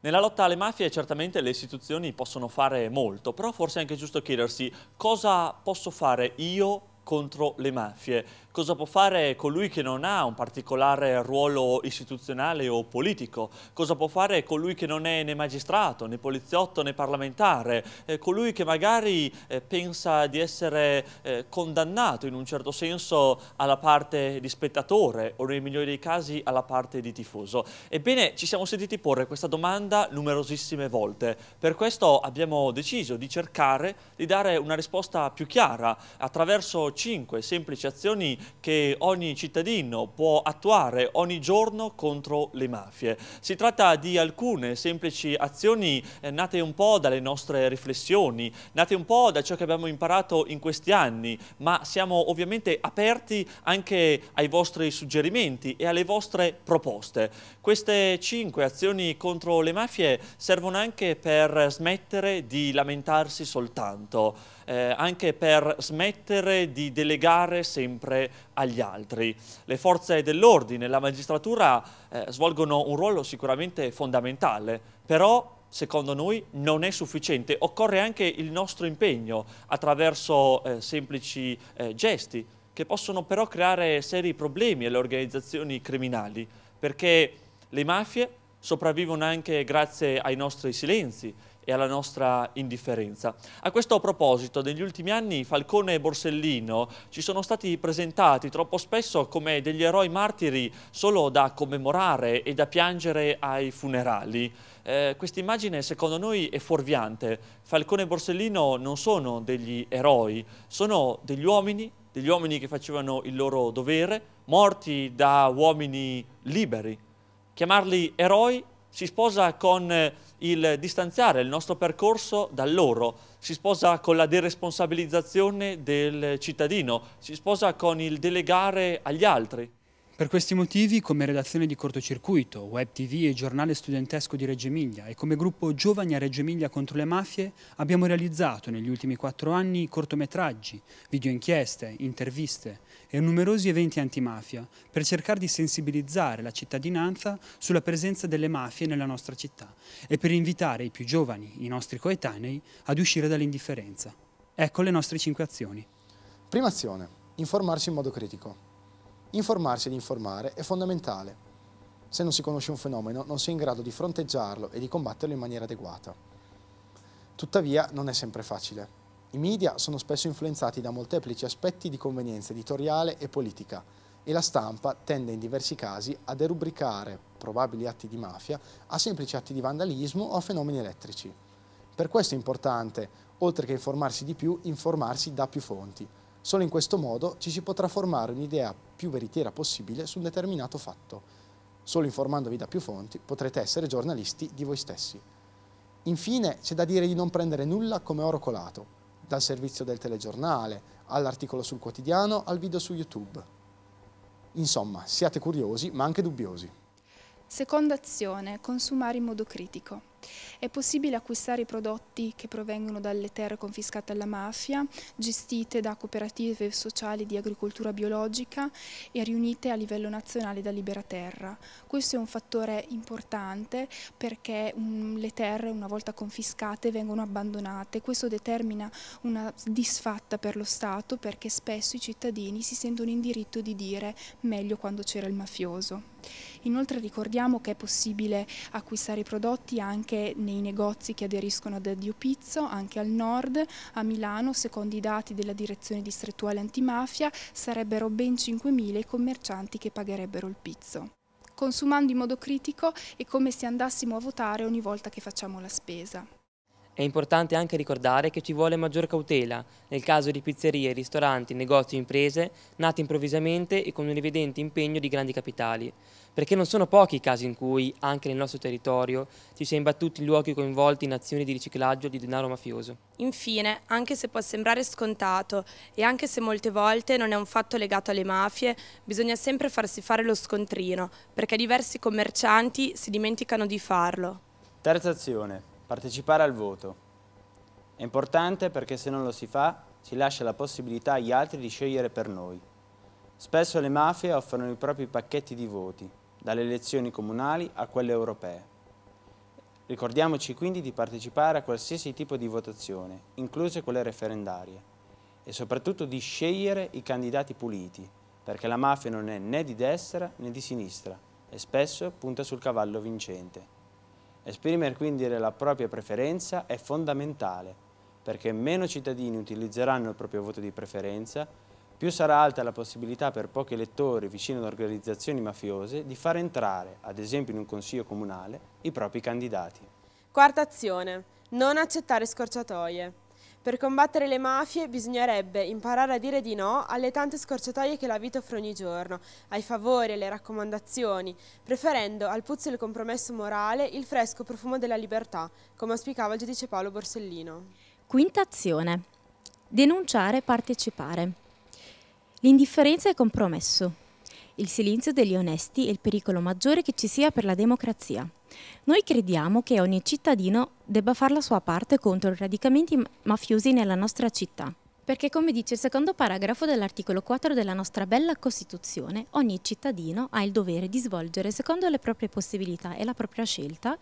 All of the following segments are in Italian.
Nella lotta alle mafie certamente le istituzioni possono fare molto, però forse è anche giusto chiedersi cosa posso fare io contro le mafie cosa può fare colui che non ha un particolare ruolo istituzionale o politico, cosa può fare colui che non è né magistrato, né poliziotto, né parlamentare, eh, colui che magari eh, pensa di essere eh, condannato in un certo senso alla parte di spettatore o nei migliori dei casi alla parte di tifoso. Ebbene, ci siamo sentiti porre questa domanda numerosissime volte, per questo abbiamo deciso di cercare di dare una risposta più chiara attraverso cinque semplici azioni che ogni cittadino può attuare ogni giorno contro le mafie. Si tratta di alcune semplici azioni eh, nate un po' dalle nostre riflessioni, nate un po' da ciò che abbiamo imparato in questi anni, ma siamo ovviamente aperti anche ai vostri suggerimenti e alle vostre proposte. Queste cinque azioni contro le mafie servono anche per smettere di lamentarsi soltanto, eh, anche per smettere di delegare sempre agli altri. Le forze dell'ordine e la magistratura eh, svolgono un ruolo sicuramente fondamentale, però secondo noi non è sufficiente, occorre anche il nostro impegno attraverso eh, semplici eh, gesti che possono però creare seri problemi alle organizzazioni criminali perché le mafie sopravvivono anche grazie ai nostri silenzi e alla nostra indifferenza. A questo proposito, negli ultimi anni Falcone e Borsellino ci sono stati presentati troppo spesso come degli eroi martiri solo da commemorare e da piangere ai funerali. Eh, Questa immagine secondo noi è fuorviante. Falcone e Borsellino non sono degli eroi, sono degli uomini, degli uomini che facevano il loro dovere, morti da uomini liberi, chiamarli eroi si sposa con eh, il distanziare il nostro percorso da loro, si sposa con la deresponsabilizzazione del cittadino, si sposa con il delegare agli altri. Per questi motivi, come redazione di Cortocircuito, Web TV e giornale studentesco di Reggio Emilia e come gruppo Giovani a Reggio Emilia contro le mafie, abbiamo realizzato negli ultimi quattro anni cortometraggi, videoinchieste, interviste e numerosi eventi antimafia per cercare di sensibilizzare la cittadinanza sulla presenza delle mafie nella nostra città e per invitare i più giovani, i nostri coetanei, ad uscire dall'indifferenza. Ecco le nostre cinque azioni. Prima azione, informarci in modo critico. Informarsi ed informare è fondamentale. Se non si conosce un fenomeno, non si è in grado di fronteggiarlo e di combatterlo in maniera adeguata. Tuttavia, non è sempre facile. I media sono spesso influenzati da molteplici aspetti di convenienza editoriale e politica e la stampa tende in diversi casi a derubricare probabili atti di mafia a semplici atti di vandalismo o a fenomeni elettrici. Per questo è importante, oltre che informarsi di più, informarsi da più fonti, Solo in questo modo ci si potrà formare un'idea più veritiera possibile su un determinato fatto. Solo informandovi da più fonti potrete essere giornalisti di voi stessi. Infine c'è da dire di non prendere nulla come oro colato, dal servizio del telegiornale, all'articolo sul quotidiano, al video su YouTube. Insomma, siate curiosi ma anche dubbiosi. Seconda azione, consumare in modo critico. È possibile acquistare i prodotti che provengono dalle terre confiscate alla mafia, gestite da cooperative sociali di agricoltura biologica e riunite a livello nazionale da Libera Terra. Questo è un fattore importante perché mm, le terre una volta confiscate vengono abbandonate. Questo determina una disfatta per lo Stato perché spesso i cittadini si sentono in diritto di dire meglio quando c'era il mafioso. Inoltre ricordiamo che è possibile acquistare i prodotti anche nei negozi che aderiscono ad Addio Pizzo, anche al nord, a Milano, secondo i dati della direzione distrettuale antimafia, sarebbero ben 5.000 i commercianti che pagherebbero il pizzo consumando in modo critico è come se andassimo a votare ogni volta che facciamo la spesa. È importante anche ricordare che ci vuole maggior cautela nel caso di pizzerie, ristoranti, negozi e imprese nate improvvisamente e con un evidente impegno di grandi capitali, perché non sono pochi i casi in cui, anche nel nostro territorio, ci si è imbattuti in luoghi coinvolti in azioni di riciclaggio di denaro mafioso. Infine, anche se può sembrare scontato e anche se molte volte non è un fatto legato alle mafie, bisogna sempre farsi fare lo scontrino, perché diversi commercianti si dimenticano di farlo. Terza azione, Partecipare al voto. È importante perché se non lo si fa, si lascia la possibilità agli altri di scegliere per noi. Spesso le mafie offrono i propri pacchetti di voti, dalle elezioni comunali a quelle europee. Ricordiamoci quindi di partecipare a qualsiasi tipo di votazione, incluse quelle referendarie, e soprattutto di scegliere i candidati puliti, perché la mafia non è né di destra né di sinistra e spesso punta sul cavallo vincente. Esprimere quindi la propria preferenza è fondamentale, perché meno cittadini utilizzeranno il proprio voto di preferenza, più sarà alta la possibilità per pochi elettori vicino ad organizzazioni mafiose di far entrare, ad esempio in un consiglio comunale, i propri candidati. Quarta azione. Non accettare scorciatoie. Per combattere le mafie bisognerebbe imparare a dire di no alle tante scorciatoie che la vita offre ogni giorno, ai favori e alle raccomandazioni, preferendo al puzzo del compromesso morale il fresco profumo della libertà, come auspicava il giudice Paolo Borsellino. Quinta azione. Denunciare e partecipare. L'indifferenza è compromesso. Il silenzio degli onesti è il pericolo maggiore che ci sia per la democrazia. Noi crediamo che ogni cittadino debba fare la sua parte contro i radicamenti mafiosi nella nostra città. Perché come dice il secondo paragrafo dell'articolo 4 della nostra bella Costituzione, ogni cittadino ha il dovere di svolgere, secondo le proprie possibilità e la propria scelta,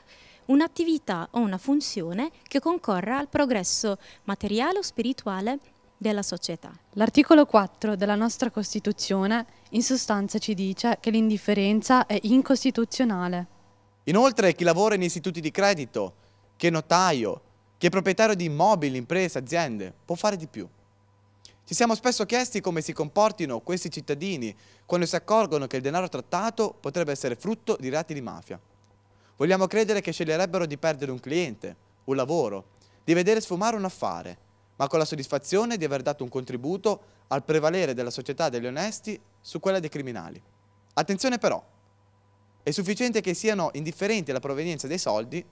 un'attività o una funzione che concorra al progresso materiale o spirituale della società. L'articolo 4 della nostra Costituzione in sostanza ci dice che l'indifferenza è incostituzionale. Inoltre chi lavora in istituti di credito, chi è notaio, chi è proprietario di immobili, imprese, aziende, può fare di più. Ci siamo spesso chiesti come si comportino questi cittadini quando si accorgono che il denaro trattato potrebbe essere frutto di reati di mafia. Vogliamo credere che sceglierebbero di perdere un cliente, un lavoro, di vedere sfumare un affare, ma con la soddisfazione di aver dato un contributo al prevalere della società degli onesti su quella dei criminali. Attenzione però! È sufficiente che siano indifferenti alla provenienza dei soldi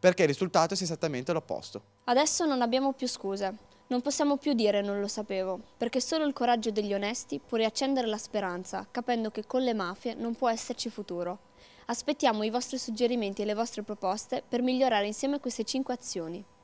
perché il risultato sia esattamente l'opposto. Adesso non abbiamo più scuse. Non possiamo più dire non lo sapevo, perché solo il coraggio degli onesti può riaccendere la speranza, capendo che con le mafie non può esserci futuro. Aspettiamo i vostri suggerimenti e le vostre proposte per migliorare insieme queste cinque azioni.